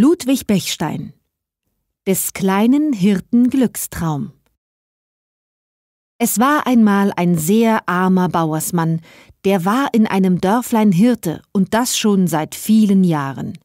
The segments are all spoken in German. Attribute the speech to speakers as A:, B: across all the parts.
A: Ludwig Bechstein Des kleinen Hirten Glückstraum Es war einmal ein sehr armer Bauersmann, der war in einem Dörflein Hirte und das schon seit vielen Jahren.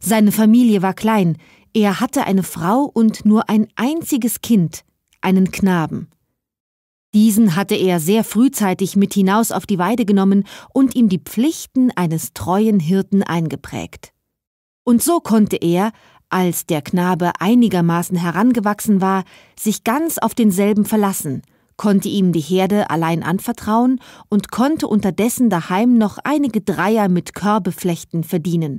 A: Seine Familie war klein, er hatte eine Frau und nur ein einziges Kind, einen Knaben. Diesen hatte er sehr frühzeitig mit hinaus auf die Weide genommen und ihm die Pflichten eines treuen Hirten eingeprägt. Und so konnte er, als der Knabe einigermaßen herangewachsen war, sich ganz auf denselben verlassen, konnte ihm die Herde allein anvertrauen und konnte unterdessen daheim noch einige Dreier mit Körbeflechten verdienen.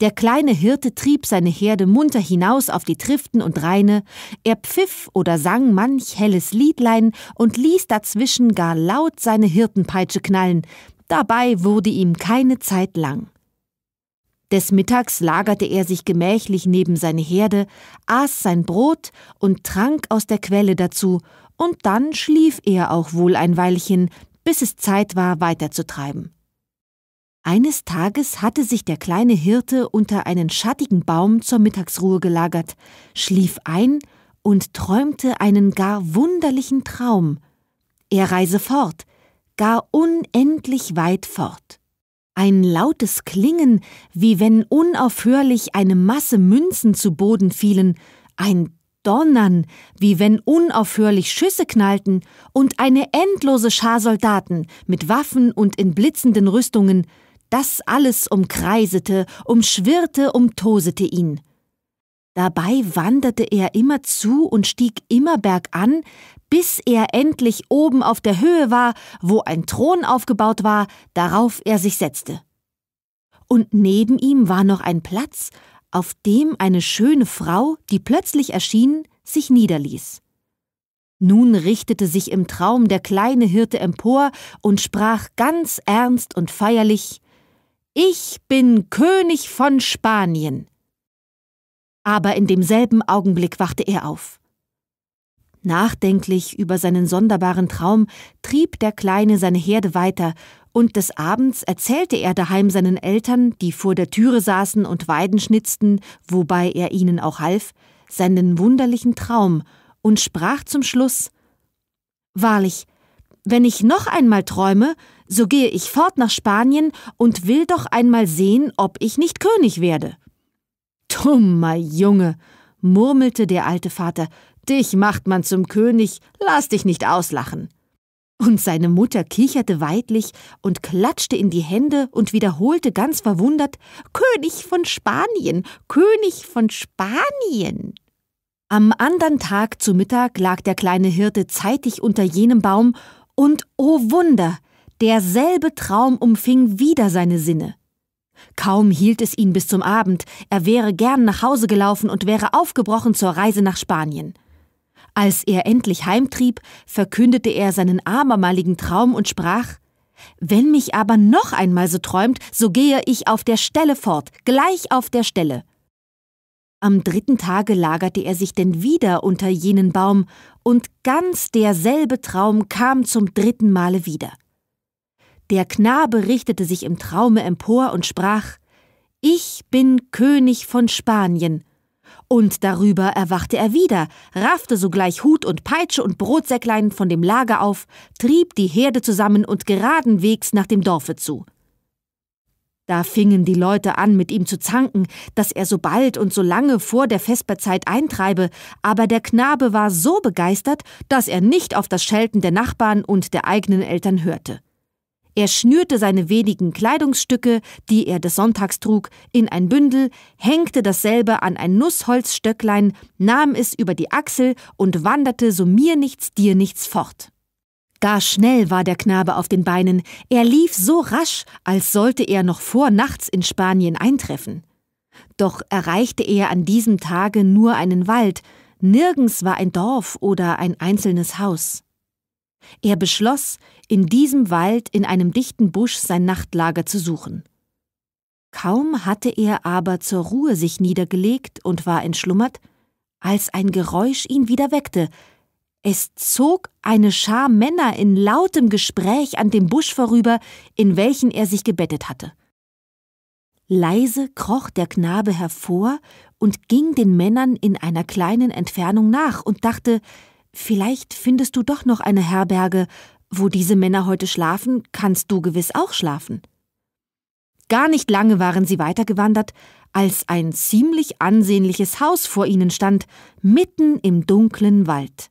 A: Der kleine Hirte trieb seine Herde munter hinaus auf die Triften und Reine, er pfiff oder sang manch helles Liedlein und ließ dazwischen gar laut seine Hirtenpeitsche knallen, dabei wurde ihm keine Zeit lang. Des Mittags lagerte er sich gemächlich neben seine Herde, aß sein Brot und trank aus der Quelle dazu, und dann schlief er auch wohl ein Weilchen, bis es Zeit war, weiterzutreiben. Eines Tages hatte sich der kleine Hirte unter einen schattigen Baum zur Mittagsruhe gelagert, schlief ein und träumte einen gar wunderlichen Traum. Er reise fort, gar unendlich weit fort. Ein lautes Klingen, wie wenn unaufhörlich eine Masse Münzen zu Boden fielen, ein Donnern, wie wenn unaufhörlich Schüsse knallten, und eine endlose Schar Soldaten mit Waffen und in blitzenden Rüstungen, das alles umkreisete, umschwirrte, umtosete ihn. Dabei wanderte er immer zu und stieg immer bergan, bis er endlich oben auf der Höhe war, wo ein Thron aufgebaut war, darauf er sich setzte. Und neben ihm war noch ein Platz, auf dem eine schöne Frau, die plötzlich erschien, sich niederließ. Nun richtete sich im Traum der kleine Hirte empor und sprach ganz ernst und feierlich Ich bin König von Spanien. Aber in demselben Augenblick wachte er auf. Nachdenklich über seinen sonderbaren Traum trieb der Kleine seine Herde weiter, und des Abends erzählte er daheim seinen Eltern, die vor der Türe saßen und Weiden schnitzten, wobei er ihnen auch half, seinen wunderlichen Traum und sprach zum Schluss Wahrlich, wenn ich noch einmal träume, so gehe ich fort nach Spanien und will doch einmal sehen, ob ich nicht König werde. Dummer Junge, murmelte der alte Vater, Dich macht man zum König, lass dich nicht auslachen. Und seine Mutter kicherte weidlich und klatschte in die Hände und wiederholte ganz verwundert König von Spanien, König von Spanien. Am andern Tag zu Mittag lag der kleine Hirte zeitig unter jenem Baum, und o oh Wunder, derselbe Traum umfing wieder seine Sinne. Kaum hielt es ihn bis zum Abend, er wäre gern nach Hause gelaufen und wäre aufgebrochen zur Reise nach Spanien. Als er endlich heimtrieb, verkündete er seinen abermaligen Traum und sprach Wenn mich aber noch einmal so träumt, so gehe ich auf der Stelle fort, gleich auf der Stelle. Am dritten Tage lagerte er sich denn wieder unter jenen Baum, und ganz derselbe Traum kam zum dritten Male wieder. Der Knabe richtete sich im Traume empor und sprach Ich bin König von Spanien, und darüber erwachte er wieder, raffte sogleich Hut und Peitsche und Brotsäcklein von dem Lager auf, trieb die Herde zusammen und geradenwegs nach dem Dorfe zu. Da fingen die Leute an, mit ihm zu zanken, dass er so bald und so lange vor der Vesperzeit eintreibe, aber der Knabe war so begeistert, dass er nicht auf das Schelten der Nachbarn und der eigenen Eltern hörte. Er schnürte seine wenigen Kleidungsstücke, die er des Sonntags trug, in ein Bündel, hängte dasselbe an ein Nussholzstöcklein, nahm es über die Achsel und wanderte so mir nichts, dir nichts fort. Gar schnell war der Knabe auf den Beinen, er lief so rasch, als sollte er noch vor nachts in Spanien eintreffen. Doch erreichte er an diesem Tage nur einen Wald, nirgends war ein Dorf oder ein einzelnes Haus. Er beschloss, in diesem Wald in einem dichten Busch sein Nachtlager zu suchen. Kaum hatte er aber zur Ruhe sich niedergelegt und war entschlummert, als ein Geräusch ihn wieder weckte. Es zog eine Schar Männer in lautem Gespräch an dem Busch vorüber, in welchen er sich gebettet hatte. Leise kroch der Knabe hervor und ging den Männern in einer kleinen Entfernung nach und dachte, Vielleicht findest du doch noch eine Herberge, wo diese Männer heute schlafen, kannst du gewiss auch schlafen. Gar nicht lange waren sie weitergewandert, als ein ziemlich ansehnliches Haus vor ihnen stand, mitten im dunklen Wald.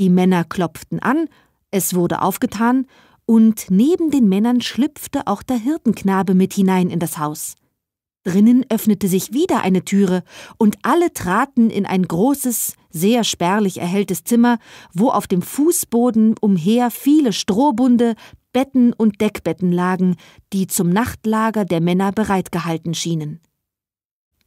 A: Die Männer klopften an, es wurde aufgetan, und neben den Männern schlüpfte auch der Hirtenknabe mit hinein in das Haus. Drinnen öffnete sich wieder eine Türe, und alle traten in ein großes, sehr spärlich erhelltes Zimmer, wo auf dem Fußboden umher viele Strohbunde, Betten und Deckbetten lagen, die zum Nachtlager der Männer bereitgehalten schienen.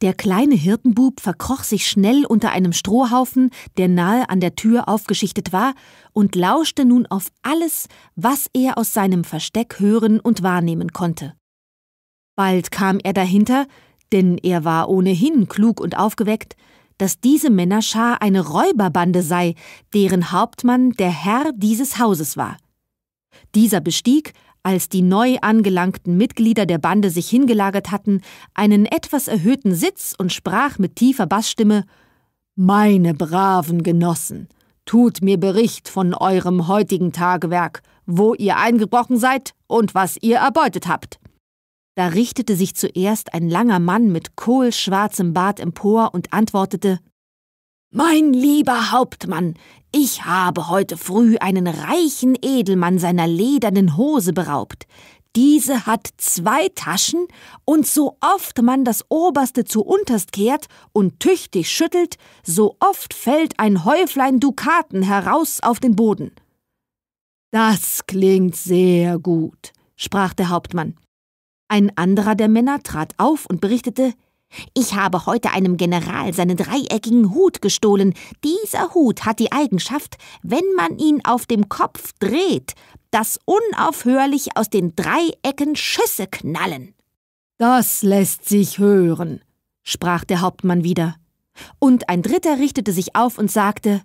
A: Der kleine Hirtenbub verkroch sich schnell unter einem Strohhaufen, der nahe an der Tür aufgeschichtet war, und lauschte nun auf alles, was er aus seinem Versteck hören und wahrnehmen konnte. Bald kam er dahinter, denn er war ohnehin klug und aufgeweckt, dass diese Männerschar eine Räuberbande sei, deren Hauptmann der Herr dieses Hauses war. Dieser bestieg, als die neu angelangten Mitglieder der Bande sich hingelagert hatten, einen etwas erhöhten Sitz und sprach mit tiefer Bassstimme Meine braven Genossen, tut mir Bericht von eurem heutigen Tagewerk, wo ihr eingebrochen seid und was ihr erbeutet habt. Da richtete sich zuerst ein langer Mann mit kohlschwarzem Bart empor und antwortete Mein lieber Hauptmann, ich habe heute früh einen reichen Edelmann seiner ledernen Hose beraubt. Diese hat zwei Taschen, und so oft man das oberste zu unterst kehrt und tüchtig schüttelt, so oft fällt ein Häuflein Dukaten heraus auf den Boden. Das klingt sehr gut, sprach der Hauptmann. Ein anderer der Männer trat auf und berichtete, ich habe heute einem General seinen dreieckigen Hut gestohlen. Dieser Hut hat die Eigenschaft, wenn man ihn auf dem Kopf dreht, dass unaufhörlich aus den Dreiecken Schüsse knallen. Das lässt sich hören, sprach der Hauptmann wieder. Und ein dritter richtete sich auf und sagte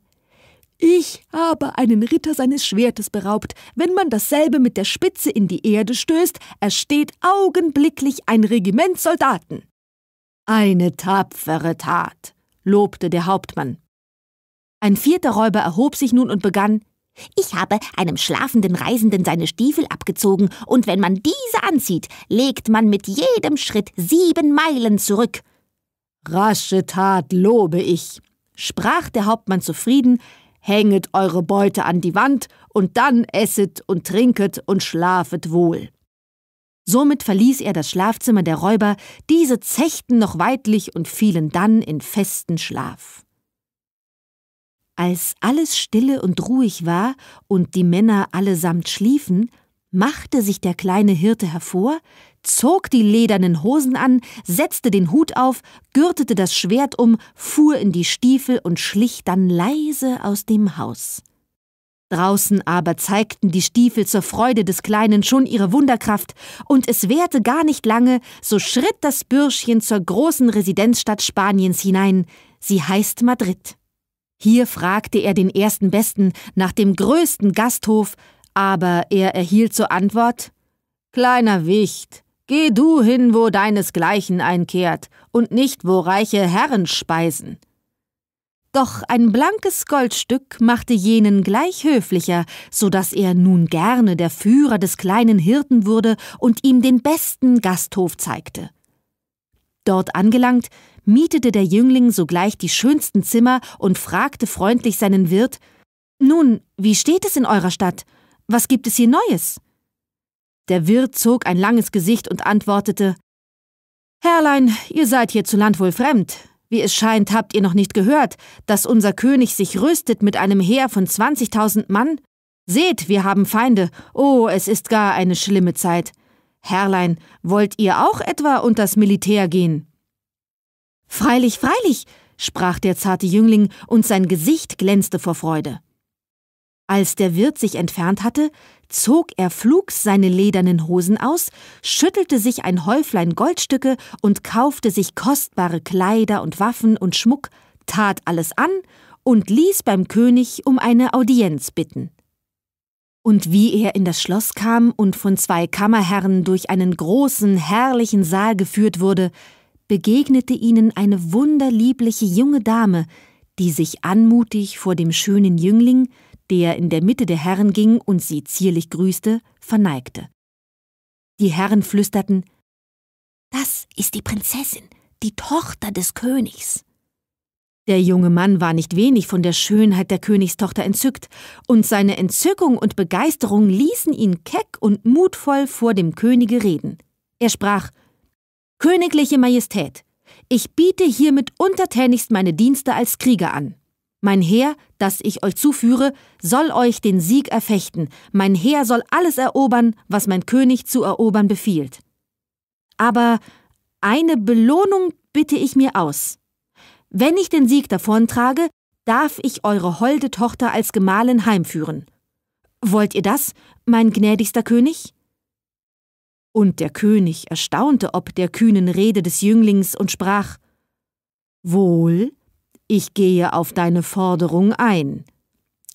A: ich habe einen Ritter seines Schwertes beraubt. Wenn man dasselbe mit der Spitze in die Erde stößt, ersteht augenblicklich ein Regiment Soldaten. Eine tapfere Tat, lobte der Hauptmann. Ein vierter Räuber erhob sich nun und begann Ich habe einem schlafenden Reisenden seine Stiefel abgezogen, und wenn man diese anzieht, legt man mit jedem Schritt sieben Meilen zurück. Rasche Tat lobe ich, sprach der Hauptmann zufrieden, hänget eure Beute an die Wand und dann esset und trinket und schlafet wohl. Somit verließ er das Schlafzimmer der Räuber, diese zechten noch weidlich und fielen dann in festen Schlaf. Als alles stille und ruhig war und die Männer allesamt schliefen, machte sich der kleine Hirte hervor, zog die ledernen Hosen an, setzte den Hut auf, gürtete das Schwert um, fuhr in die Stiefel und schlich dann leise aus dem Haus. Draußen aber zeigten die Stiefel zur Freude des Kleinen schon ihre Wunderkraft, und es währte gar nicht lange, so schritt das Bürschchen zur großen Residenzstadt Spaniens hinein, sie heißt Madrid. Hier fragte er den ersten Besten nach dem größten Gasthof, aber er erhielt zur Antwort Kleiner Wicht, geh du hin, wo deinesgleichen einkehrt, und nicht, wo reiche Herren speisen. Doch ein blankes Goldstück machte jenen gleich höflicher, so daß er nun gerne der Führer des kleinen Hirten wurde und ihm den besten Gasthof zeigte. Dort angelangt, mietete der Jüngling sogleich die schönsten Zimmer und fragte freundlich seinen Wirt Nun, wie steht es in eurer Stadt? Was gibt es hier Neues? Der Wirt zog ein langes Gesicht und antwortete Herrlein, ihr seid hier zu Land wohl fremd. Wie es scheint, habt ihr noch nicht gehört, dass unser König sich rüstet mit einem Heer von 20.000 Mann? Seht, wir haben Feinde. Oh, es ist gar eine schlimme Zeit. Herrlein, wollt ihr auch etwa unters Militär gehen? Freilich, freilich, sprach der zarte Jüngling, und sein Gesicht glänzte vor Freude. Als der Wirt sich entfernt hatte, zog er flugs seine ledernen Hosen aus, schüttelte sich ein Häuflein Goldstücke und kaufte sich kostbare Kleider und Waffen und Schmuck, tat alles an und ließ beim König um eine Audienz bitten. Und wie er in das Schloss kam und von zwei Kammerherren durch einen großen, herrlichen Saal geführt wurde, begegnete ihnen eine wunderliebliche junge Dame, die sich anmutig vor dem schönen Jüngling der in der Mitte der Herren ging und sie zierlich grüßte, verneigte. Die Herren flüsterten Das ist die Prinzessin, die Tochter des Königs. Der junge Mann war nicht wenig von der Schönheit der Königstochter entzückt, und seine Entzückung und Begeisterung ließen ihn keck und mutvoll vor dem Könige reden. Er sprach Königliche Majestät, ich biete hiermit untertänigst meine Dienste als Krieger an. Mein Heer, das ich euch zuführe, soll euch den Sieg erfechten, mein Heer soll alles erobern, was mein König zu erobern befiehlt. Aber eine Belohnung bitte ich mir aus. Wenn ich den Sieg davontrage, darf ich eure holde Tochter als Gemahlin heimführen. Wollt ihr das, mein gnädigster König? Und der König erstaunte ob der kühnen Rede des Jünglings und sprach Wohl, ich gehe auf deine Forderung ein.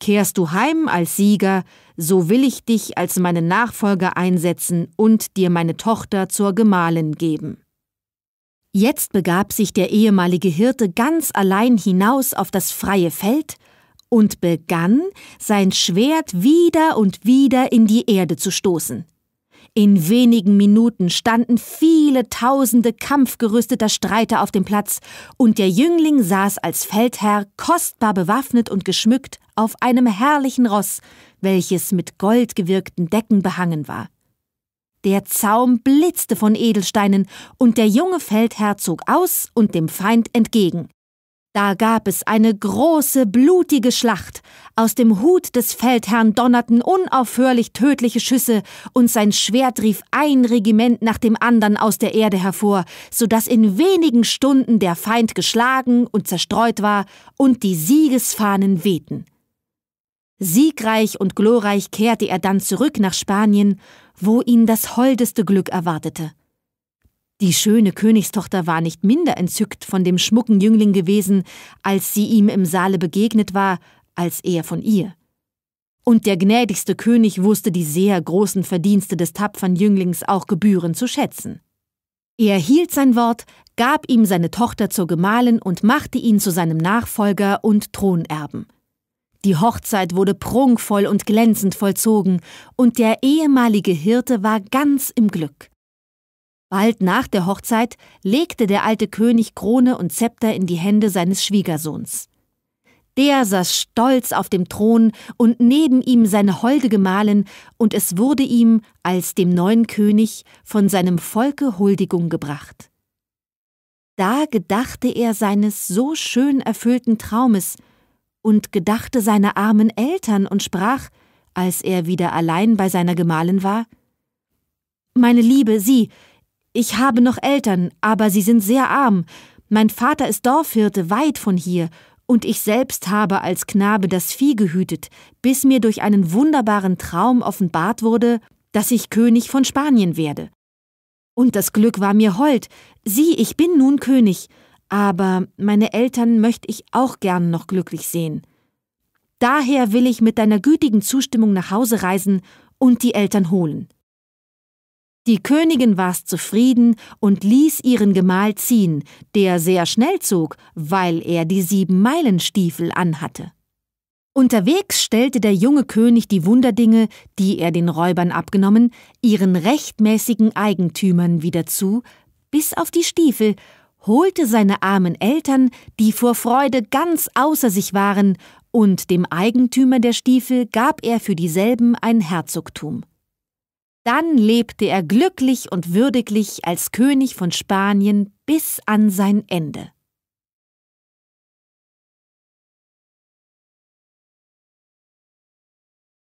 A: Kehrst du heim als Sieger, so will ich dich als meinen Nachfolger einsetzen und dir meine Tochter zur Gemahlin geben. Jetzt begab sich der ehemalige Hirte ganz allein hinaus auf das freie Feld und begann, sein Schwert wieder und wieder in die Erde zu stoßen. In wenigen Minuten standen viele tausende kampfgerüsteter Streiter auf dem Platz, und der Jüngling saß als Feldherr kostbar bewaffnet und geschmückt auf einem herrlichen Ross, welches mit goldgewirkten Decken behangen war. Der Zaum blitzte von Edelsteinen, und der junge Feldherr zog aus und dem Feind entgegen. Da gab es eine große, blutige Schlacht. Aus dem Hut des Feldherrn donnerten unaufhörlich tödliche Schüsse, und sein Schwert rief ein Regiment nach dem anderen aus der Erde hervor, so dass in wenigen Stunden der Feind geschlagen und zerstreut war und die Siegesfahnen wehten. Siegreich und glorreich kehrte er dann zurück nach Spanien, wo ihn das holdeste Glück erwartete. Die schöne Königstochter war nicht minder entzückt von dem schmucken Jüngling gewesen, als sie ihm im Saale begegnet war, als er von ihr. Und der gnädigste König wusste die sehr großen Verdienste des tapfern Jünglings auch gebührend zu schätzen. Er hielt sein Wort, gab ihm seine Tochter zur Gemahlin und machte ihn zu seinem Nachfolger und Thronerben. Die Hochzeit wurde prunkvoll und glänzend vollzogen, und der ehemalige Hirte war ganz im Glück. Bald nach der Hochzeit legte der alte König Krone und Zepter in die Hände seines Schwiegersohns. Der saß stolz auf dem Thron und neben ihm seine holde Gemahlin, und es wurde ihm, als dem neuen König, von seinem Volke Huldigung gebracht. Da gedachte er seines so schön erfüllten Traumes und gedachte seiner armen Eltern und sprach, als er wieder allein bei seiner Gemahlin war, Meine Liebe, sieh, ich habe noch Eltern, aber sie sind sehr arm. Mein Vater ist Dorfhirte weit von hier, und ich selbst habe als Knabe das Vieh gehütet, bis mir durch einen wunderbaren Traum offenbart wurde, dass ich König von Spanien werde. Und das Glück war mir hold. Sieh, ich bin nun König, aber meine Eltern möchte ich auch gern noch glücklich sehen. Daher will ich mit deiner gütigen Zustimmung nach Hause reisen und die Eltern holen. Die Königin war's zufrieden und ließ ihren Gemahl ziehen, der sehr schnell zog, weil er die Siebenmeilenstiefel anhatte. Unterwegs stellte der junge König die Wunderdinge, die er den Räubern abgenommen, ihren rechtmäßigen Eigentümern wieder zu, bis auf die Stiefel, holte seine armen Eltern, die vor Freude ganz außer sich waren, und dem Eigentümer der Stiefel gab er für dieselben ein Herzogtum. Dann lebte er glücklich und würdiglich als König von Spanien bis an sein Ende.